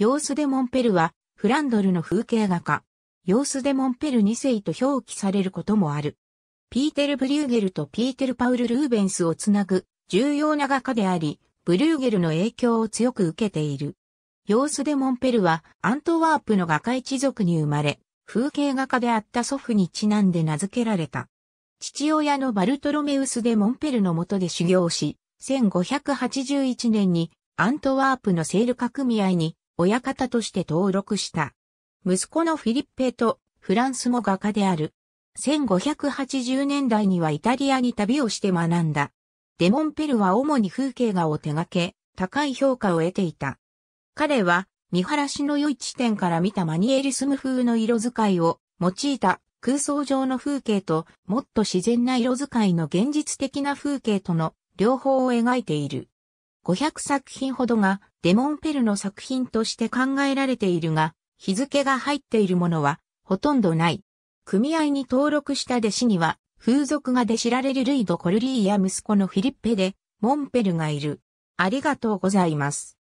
様子デ・モンペルは、フランドルの風景画家、様子デ・モンペル2世と表記されることもある。ピーテル・ブリューゲルとピーテル・パウル・ルーベンスをつなぐ重要な画家であり、ブリューゲルの影響を強く受けている。様子デ・モンペルはアントワープの画家一族に生まれ、風景画家であった祖父にちなんで名付けられた。父親のバルトロメウスでモンペルの下で修行し、1581年にアントワープのセール革組合に親方として登録した。息子のフィリッペとフランスも画家である。1580年代にはイタリアに旅をして学んだ。デモンペルは主に風景画を手掛け、高い評価を得ていた。彼は、見晴らしの良い地点から見たマニエリスム風の色使いを用いた空想上の風景ともっと自然な色使いの現実的な風景との両方を描いている。500作品ほどがデモンペルの作品として考えられているが、日付が入っているものはほとんどない。組合に登録した弟子には、風俗画で知られるルイド・コルリーや息子のフィリッペで、モンペルがいる。ありがとうございます。